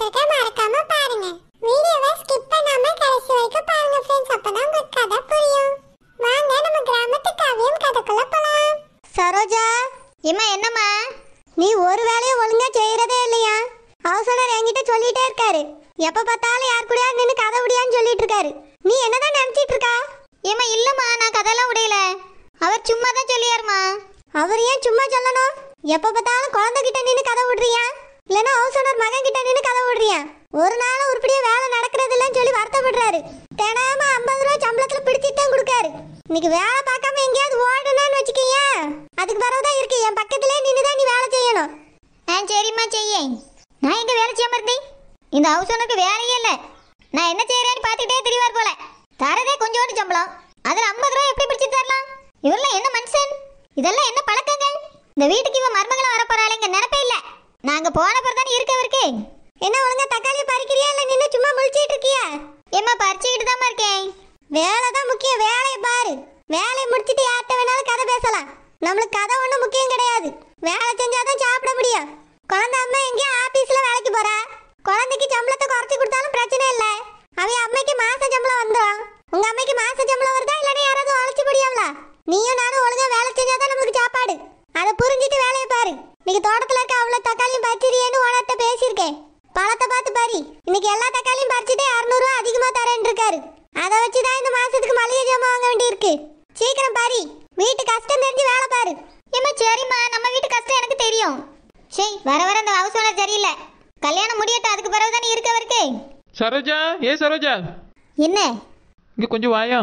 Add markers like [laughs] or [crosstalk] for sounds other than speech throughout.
கொடுத்திருக்கேன் மறக்காம பாருங்க வீடியோவை ஸ்கிப் பண்ணாம கடைசி வரைக்கும் பாருங்க ஃப்ரெண்ட்ஸ் அப்பதான் உங்களுக்கு கதை புரியும் வாங்க நம்ம கிராமத்து காவியம் கதைக்குள்ள போலாம் சரோஜா இம்மா என்னம்மா நீ ஒரு வேலையை ஒழுங்கா செய்யறதே இல்லையா அவசரர் என்கிட்ட சொல்லிட்டே இருக்காரு எப்ப பார்த்தாலும் யார் கூடயா நின்று கதை உடையான்னு சொல்லிட்டு இருக்காரு நீ என்னதான் நினைச்சிட்டு இருக்கா ஏமா இல்லம்மா நான் கதையெல்லாம் உடையல அவர் சும்மா தான் சொல்லியாருமா அவர் ஏன் சும்மா சொல்லணும் எப்ப பார்த்தாலும் குழந்தைகிட்ட நின்று கதை விடுறியா இல்லனா ஹவுஸ் ஓனர் மகன் கிட்ட நின்னு கதை விடுறியா ஒரு நாள் உருப்படியா வேலை நடக்கிறது இல்லைன்னு சொல்லி வருத்தப்படுறாரு தினமும் ஐம்பது ரூபா சம்பளத்துல பிடிச்சிட்டு தான் கொடுக்காரு இன்னைக்கு வேலை பார்க்காம எங்கேயாவது ஓடணும்னு வச்சுக்கீங்க அதுக்கு பிறகுதான் இருக்கு என் பக்கத்துலயே நின்று தான் நீ வேலை செய்யணும் நான் சரிம்மா செய்ய நான் எங்க வேலை செய்யாம இருந்தேன் இந்த ஹவுஸ் ஓனருக்கு வேலையே இல்லை நான் என்ன செய்யறேன்னு பார்த்துக்கிட்டே தெரியவார் போல தரதே கொஞ்சோண்டு சம்பளம் அதில் ஐம்பது ரூபா எப்படி பிடிச்சி தரலாம் இவரெல்லாம் என்ன மனுஷன் இதெல்லாம் என்ன பழக்கங்கள் இந்த வீட்டுக்கு இவன் மருமகளை வரப்போறாள் இங்க நினைப்பே இல்லை நாங்க போன பிறகு தான் இருக்க இருக்கு என்ன ஒழுங்கா தக்காளி பறிக்கிறியா இல்ல நின்னு சும்மா முழிச்சிட்டு இருக்கியா ஏமா பறிச்சுக்கிட்டு தான் இருக்கேன் வேலை தான் முக்கியம் வேலையை பாரு வேலையை முடிச்சிட்டு யார்கிட்ட வேணாலும் கதை பேசலாம் நம்மளுக்கு கதை ஒன்றும் முக்கியம் கிடையாது வேலை இன்னைக்கு எல்லா தக்காளியும் பறிச்சுட்டு அறுநூறுவா தரேன் இருக்காரு அதை வச்சு தான் இந்த மாசத்துக்கு மளிகை ஜாமான் வாங்க வேண்டியிருக்கு சீக்கிரம் பாரி வீட்டு கஷ்டம் தெரிஞ்சு வேலை பாரு ஏமா சரிம்மா நம்ம வீட்டு கஷ்டம் எனக்கு தெரியும் வர வர அந்த ஹவுஸ் ஓனர் சரியில்லை கல்யாணம் முடியட்டும் அதுக்கு பிறகு தானே இருக்க வரைக்கே சரோஜா ஏ சரோஜா என்ன இங்க கொஞ்சம் வாயா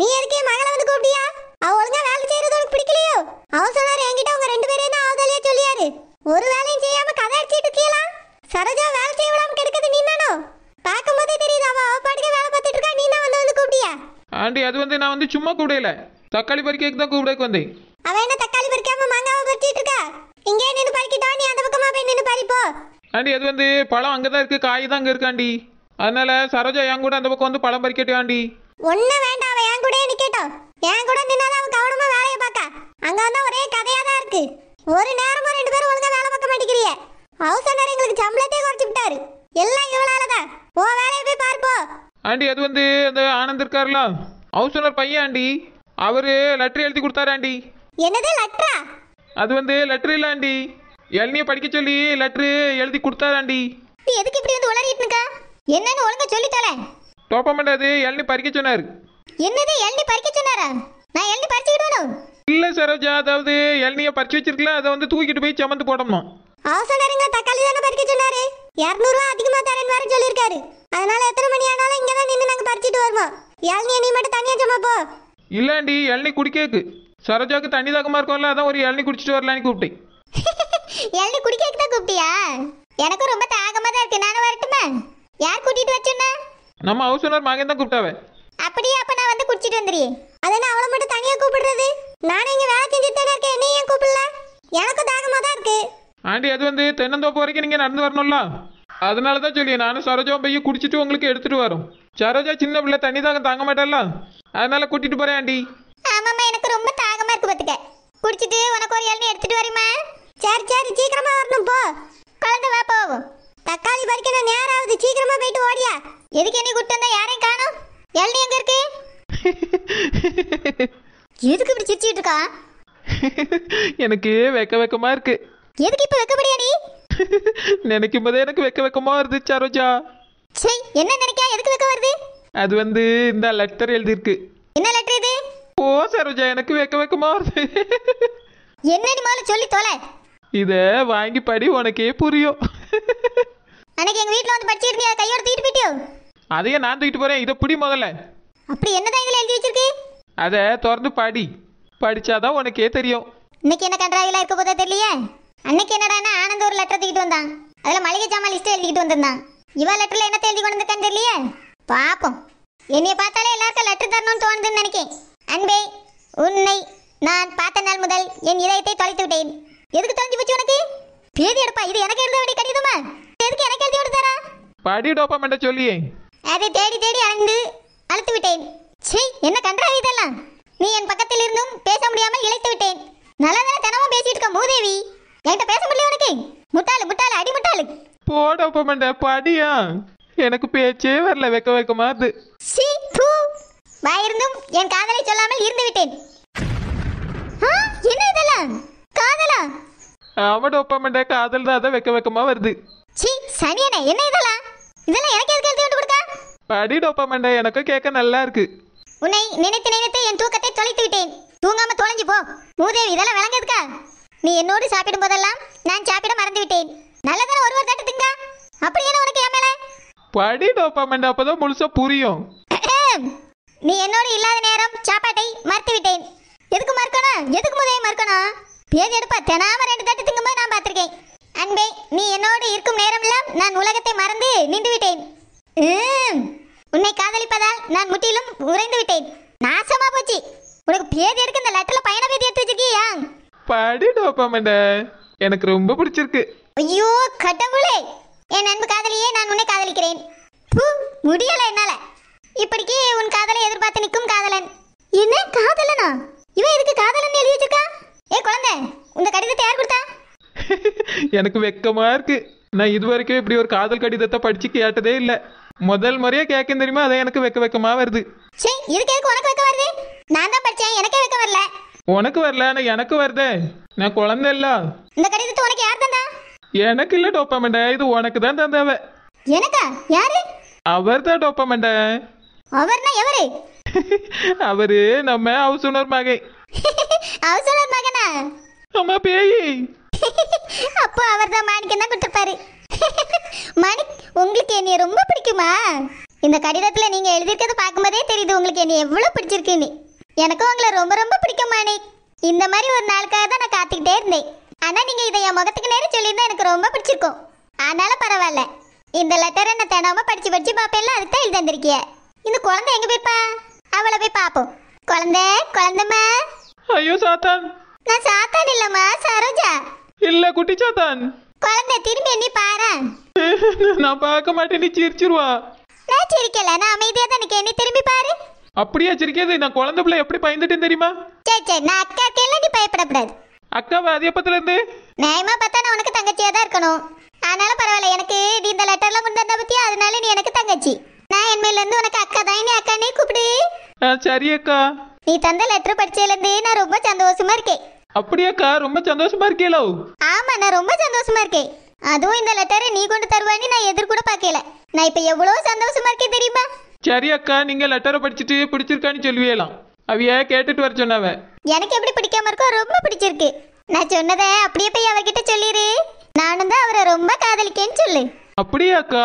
நீ எதுக்கு மகள வந்து கூப்பிட்டியா அவ ஒழுங்கா வேலை செய்யறது உனக்கு பிடிக்கலையோ ஹவுஸ் ஓனர் என்கிட்ட உங்க ரெண்டு பேரையும் தான் ஆவுதலையா சொல்லியாரு ஒரு வேலையும் செய்யாம கதை அடிச்சிட்டு இருக்கீங்களா சரோஜா வேலை செய்ய விடாம கெடுக்கிறது நீ காணோம் பார்க்கும் போதே தெரியுது அவ அவ வேலை பார்த்துட்டு இருக்கா நீ தான் வந்து வந்து கூப்பிட்டியா ஆண்டி அது வந்து நான் வந்து சும்மா கூப்பிடல தக்காளி பறிக்க தான் கூப்பிடக்கு வந்தேன் அவ என்ன தக்காளி பறிக்காம மாங்காவை பறிச்சிட்டு இருக்கா இங்கே நின்னு பறிக்கிட்டா நீ அந்த பக்கமா போய் நின்னு பறிப்போ ஆண்டி அது வந்து பழம் அங்கே தான் இருக்கு காய் தான் அங்கே இருக்காண்டி அதனால சரோஜா என் கூட அந்த பக்கம் வந்து பழம் பறிக்கட்டும் ஆண்டி ஒண்ணு வேண்டாம் அவ என் கூடயே நிக்கட்டும் என் கூட நின்னாதான் அவன் கவனமா வேலையை பார்க்கா அங்க வந்தா ஒரே கதையா தான் இருக்கு ஒரு நேரமும் ரெண்டு பேரும் ஒழுங்கா வேலை பார்க்க மாட்டேங்கிறிய ஹவுஸ் எங்களுக்கு சம்பளத்தையே குறைச்சு விட்டாரு எல்லாம் இவளாலதான் ஓ வேலையை போய் பார்ப்போ ஆண்டி அது வந்து அந்த ஆனந்த் இருக்கார்ல ஹவுஸ் ஓனர் பையன் ஆண்டி அவரு லெட்டர் எழுதி கொடுத்தாரு ஆண்டி என்னது லெட்டரா அது வந்து லெட்டர் இல்ல ஆண்டி எல்னிய படிக்க சொல்லி லெட்டர் எழுதி கொடுத்தாரு ஆண்டி நீ எதுக்கு இப்படி வந்து உளறிட்டு இருக்க என்னன்னு ஒழுங்கா சொல்லிட்டாலே தோப்பம் பண்ணாது எல்னி பறிக்க சொன்னாரு என்னது எல்னி பறிக்க சொன்னாரா நான் எல்னி பறிச்சுக்கிடுவேனும் இல்ல சரோஜா அதாவது எல்னிய பறிச்சு வச்சிருக்கல அதை வந்து தூக்கிட்டு போய் சமந்து போடணும் அவசரம் தக்காளி தானே பறிக்க சொன்னாரு இரநூறுவா அதிகமாக தரேன் வேறு சொல்லியிருக்காரு அதனால எத்தனை மணி ஆனாலும் இங்கே தான் நின்று நாங்கள் பறிச்சிட்டு வருவோம் இளநீ நீ மட்டும் தனியாக சும்மா போ இல்லாண்டி இளநீ குடிக்கேக்கு சரோஜாவுக்கு தண்ணி தாக்கமாக இருக்கும்ல அதான் ஒரு இளநீ குடிச்சிட்டு வரலான்னு கூப்பிட்டேன் இளநீ [laughs] குடிக்கேக்கு தான் கூப்பிட்டியா எனக்கும் ரொம்ப தாகமாக தான் இருக்கு நானும் வரட்டுமா யார் கூட்டிட்டு வச்சுன்னா நம்ம ஹவுஸ் ஓனர் மகன் தான் கூப்பிட்டாவே அப்படியே அப்ப நான் வந்து குடிச்சிட்டு வந்துடுறே அதனால அவளை மட்டும் தனியா கூப்பிடுறது நானும் இங்க வேலை செஞ்சுட்டு இருக்கேன் நீ ஏன் கூப்பிடல எனக்கும் தாகமா தான் இருக்கு ஆண்டி அது வந்து தென்னந்தோப்பு வரைக்கும் நீங்கள் நடந்து வரணும்ல அதனால தான் சொல்லி நானும் சரோஜாவும் போய் குடிச்சிட்டு உங்களுக்கு எடுத்துகிட்டு வரோம் சரோஜா சின்ன பிள்ளை தண்ணி தாங்க தாங்க மாட்டால அதனால கூட்டிகிட்டு போகிறேன் ஆண்டி ஆமாம்மா எனக்கு ரொம்ப தாகமாக இருக்கு பார்த்துக்க குடிச்சிட்டு உனக்கு ஒரு இளநீ எடுத்துகிட்டு வரீமா சரி சரி சீக்கிரமாக வரணும் போ குழந்தை வா போவோம் தக்காளி பறிக்க நான் நேரம் ஆகுது சீக்கிரமாக போயிட்டு ஓடியா எதுக்கு என்னை கூட்டு வந்தா யாரையும் காணும் இளநீ எங்கே இருக்கு [laughs] எதுக்கு இப்படி சிரிச்சிட்டு இருக்கா [laughs] எனக்கு வெக்க வெக்கமா இருக்கு எதுக்கு இப்ப வெக்கப்படியா நீ [laughs] நினைக்கும் போதே எனக்கு வெக்க வெக்கமா வருது சரோஜா சே என்ன நினைக்கா எதுக்கு வெக்க வருது அது வந்து இந்த லெட்டர் எழுதிருக்கு என்ன லெட்டர் இது ஓ சரோஜா எனக்கு வெக்க வெக்கமா வருது [laughs] என்னடி மாலு சொல்லி தொலை இத வாங்கி படி உனக்கே புரியும் [laughs] அன்னைக்கு எங்க வீட்ல வந்து படிச்சிட்டு கையோட தூக்கிட்டு போயிட்டியோ அதையே நான் தூக்கிட்டு போறேன் இத புடி முதல்ல அப்படி என்னதான் இதுல எழுதி வச்சிருக்கு அத திறந்து படி படிச்சாதான் உனக்கே தெரியும் இன்னைக்கு என்ன கன்றாவில இருக்க போதா தெரியலையே அன்னைக்கு என்னடானா ஆனந்த ஒரு லெட்டர் தூக்கிட்டு வந்தான் அதில் மளிகை ஜாமான் லிஸ்ட்டை எழுதிக்கிட்டு வந்திருந்தான் இவன் லெட்டரில் என்ன எழுதி கொண்டு வந்திருக்கான்னு தெரியலையே பார்ப்போம் என்னைய பார்த்தாலே எல்லாருக்கும் லெட்டர் தரணும்னு தோணுதுன்னு நினைக்கேன் அன்பே உன்னை நான் பார்த்த நாள் முதல் என் இதயத்தை தொலைத்து விட்டேன் எதுக்கு தொலைஞ்சு போச்சு உனக்கு பேதி எடுப்பா இது எனக்கு எழுத வேண்டிய கடிதமா எதுக்கு எனக்கு எழுதி விடுதாரா படி டோப்பமெண்ட சொல்லியே அதை தேடி தேடி அலைந்து அழுத்து விட்டேன் சீ என்ன கன்றா இதெல்லாம் நீ என் பக்கத்தில் இருந்தும் பேச முடியாமல் இழைத்து விட்டேன் நல்லதான தனமும் பேசிட்டு இருக்க மூதேவி என்கிட்ட பேச முடியல உனக்கு முட்டாளு முட்டாளு அடி முட்டாளு போட பொம்மண்ட படியா எனக்கு பேச்சே வரல வெக்க வெக்க மாது சீ தூ வாயிருந்தும் என் காதலை சொல்லாமல் இருந்து விட்டேன் என்ன இதெல்லாம் காதலா அவட ஒப்பமண்ட காதல் தான் அதான் வெக்க வெக்கமா வருது சீ சனியனே என்ன இதெல்லாம் இதெல்லாம் எனக்கு எதுக்கு எழுதி கொடுக்க படி டோப்பமண்ட எனக்கும் கேட்க நல்லா இருக்கு உன்னை நினைத்து நினைத்து என் தூக்கத்தை தொலைத்து விட்டேன் தூங்காம தொலைஞ்சு போ மூதேவி இதெல்லாம் விளங்க எதுக்கா நீ என்னோடு சாப்பிடும் போதெல்லாம் நான் சாப்பிட மறந்து விட்டேன் நல்லதான ஒரு ஒரு தட்டு அப்படி என்ன உனக்கு ஏமேல படி டோப்பாமெண்ட் அப்பதான் முழுசா புரியும் நீ என்னோடு இல்லாத நேரம் சாப்பாட்டை மறுத்து விட்டேன் எதுக்கு மறக்கணும் எதுக்கு முதலே மறக்கணும் பேதி எடுப்பா தெனாம ரெண்டு தட்டு திங்கும்போது நான் பார்த்துருக்கேன் அன்பே நீ என்னோடு இருக்கும் நேரமெல்லாம் நான் உலகத்தை மறந்து நின்று விட்டேன் உன்னை காதலிப்பதால் நான் முற்றிலும் உறைந்து விட்டேன் நாசமா போச்சு உனக்கு பேதி எடுக்க இந்த லெட்டர்ல பயண பேதி எடுத்து படி டோப்பாமண்ட எனக்கு ரொம்ப பிடிச்சிருக்கு ஐயோ கடவுளே என் அன்பு காதலியே நான் உன்னை காதலிக்கிறேன் முடியல என்னால இப்படிக்கு உன் காதலை எதிர்பார்த்து நிற்கும் காதலன் என்ன காதலனா இவன் எதுக்கு காதலன் எழுதி வச்சிருக்கா ஏ குழந்தை உங்க கடிதத்தை யார் கொடுத்தா [laughs] எனக்கு வெக்கமா இருக்கு நான் இது வரைக்கும் இப்படி ஒரு காதல் கடிதத்தை படிச்சு கேட்டதே இல்ல முதல் முறையா கேட்க தெரியுமா அதை எனக்கு வெக்க வெக்கமா வருது சரி இதுக்கு எதுக்கு உனக்கு வெக்க வருது நான் தான் படிச்சேன் எனக்கே வெக்க வரல உனக்கு வரல ஆனா எனக்கு வருதே நான் குழந்தை இல்ல இந்த கடிதத்தை உனக்கு யார் தந்தா எனக்கு இல்ல டோப்பமெண்ட இது உனக்கு தான் தந்தவ எனக்கா யாரு அவர் தான் டோப்பமெண்ட அவர்னா எவரு [laughs] அவரு நம்ம ஹவுஸ் ஓனர் மகை ஹவுஸ் ஓனர் மகனா நம்ம பேயி [laughs] அப்போ அவர் தான் மாணிக்கம் தான் கொடுத்துருப்பாரு [laughs] மாணிக் உங்களுக்கு என்னைய ரொம்ப பிடிக்குமா இந்த கடிதத்துல நீங்க எழுதிருக்கதை பார்க்கும்போதே தெரியுது உங்களுக்கு என்னை எவ்வளவு பிடிச்சிருக்கீங்க எனக்கும் உங்களை ரொம்ப ரொம்ப பிடிக்கும் மாணிக் இந்த மாதிரி ஒரு நாளுக்காக தான் நான் காத்துக்கிட்டே இருந்தேன் ஆனால் நீங்கள் இதை என் முகத்துக்கு நேரம் சொல்லியிருந்தா எனக்கு ரொம்ப பிடிச்சிருக்கும் அதனால பரவாயில்ல இந்த லெட்டரை நான் தினமும் படித்து படித்து பார்ப்பேன்ல அதுக்கு தான் எழுதி தந்திருக்கிய இந்த குழந்தை எங்கே போய்ப்பா அவளை போய் பார்ப்போம் குழந்தை குழந்தைம்மா ஐயோ சாத்தான் நான் சாத்தான் இல்லம்மா சரோஜா இல்ல குட்டி சாத்தான் குழந்தை திரும்பி எண்ணி பாரு [laughs] நான் பார்க்க மாட்டேன் நீ சிரிச்சிருவா நான் சிரிக்கல நான் அமைதியா தான் எனக்கு என்னை திரும்பி பாரு அப்படியே சிரிக்காது நான் குழந்தை பிள்ளை எப்படி பயந்துட்டேன் தெரியுமா சரி சரி நான் அக்கா அக்கா நீ பயப்படக்கூடாது அக்கா அது எப்பத்துல இருந்து நியாயமா பார்த்தா நான் உனக்கு தங்கச்சியா தான் இருக்கணும் அதனால பரவாயில்ல எனக்கு நீ இந்த லெட்டர்ல கொண்டு வந்த பத்தியா அதனால நீ எனக்கு தங்கச்சி நான் என்மையில இருந்து உனக்கு அக்கா தான் நீ அக்கா நீ கூப்பிடு சரி அக்கா நீ தந்த லெட்டர் படிச்சதுல இருந்து நான் ரொம்ப சந்தோஷமா இருக்கேன் அப்படியாக்கா ரொம்ப சந்தோஷமா இருக்கீங்களோ ஆமா நான் ரொம்ப சந்தோஷமா இருக்கேன் அதுவும் இந்த லெட்டரை நீ கொண்டு தருவான்னு நான் எதிர்கூட பாக்கல நான் இப்ப எவ்வளவு சந்தோஷமா இருக்கேன் தெரியுமா சரி அக்கா நீங்க லெட்டரை படிச்சுட்டு பிடிச்சிருக்கான்னு சொல்லுவீங்களாம் அவைய கேட்டுட்டு வர சொன்னவ எனக்கு எப்படி பிடிக்காம இருக்கோ ரொம்ப பிடிச்சிருக்கு நான் சொன்னதை அப்படியே போய் அவர்கிட்ட சொல்லிடு நானும் தான் அவரை ரொம்ப காதலிக்கேன்னு சொல்லு அப்படியாக்கா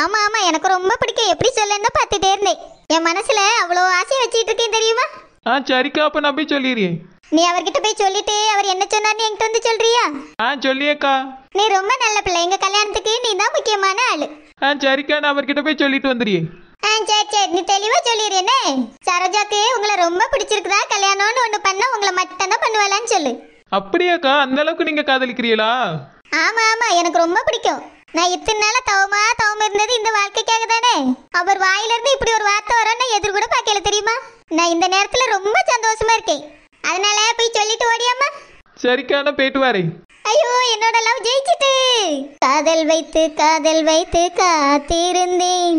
ஆமா ஆமா எனக்கு ரொம்ப பிடிக்கும் எப்படி சொல்லன்னு பார்த்துட்டே இருந்தேன் என் மனசுல அவ்வளோ ஆசையை வச்சிட்டு இருக்கேன் தெரியுமா ஆ சரிக்கா அப்ப நான் போய் சொல்லிடுறேன் நீ அவர்கிட்ட போய் சொல்லிட்டு அவர் என்ன சொன்னார் நீ என்கிட்ட வந்து சொல்றியா ஆ சொல்லியக்கா நீ ரொம்ப நல்ல பிள்ளை எங்க கல்யாணத்துக்கு நீ தான் முக்கியமான ஆளு ஆ சரிக்கா நான் அவர்கிட்ட போய் சொல்லிட்டு வந்துடுறேன் ஆ சரி சரி நீ தெளிவா சொல்லிடுறேனே சரோஜாக்கு உங்களை ரொம்ப பிடிச்சிருக்குதா கல்யாணம்னு ஒண்ணு பண்ணா உங்களை மட்டும் தான் பண்ணுவாளான்னு சொல்லு அப்படியாக்கா அந்த அளவுக்கு நீங்க காதலிக்கிறீங்களா ஆமா ஆமா எனக்கு ரொம்ப பிடிக்கும் நான் இத்தனை நாளா தவமா தவம் இருந்தது இந்த வாழ்க்கைக்காக தானே அவர் வாயிலிருந்து இப்படி ஒரு வார்த்தை வரோம்னா எதிர் கூட பார்க்கல தெரியுமா நான் இந்த நேரத்துல ரொம்ப சந்தோஷமா இருக்கேன் அதனால போய் சொல்லிட்டு ஓடியாமா சரிக்கா நான் போயிட்டு வரேன் ஐயோ என்னோட லவ் ஜெயிச்சிட்டு காதல் வைத்து காதல் வைத்து காத்திருந்தேன்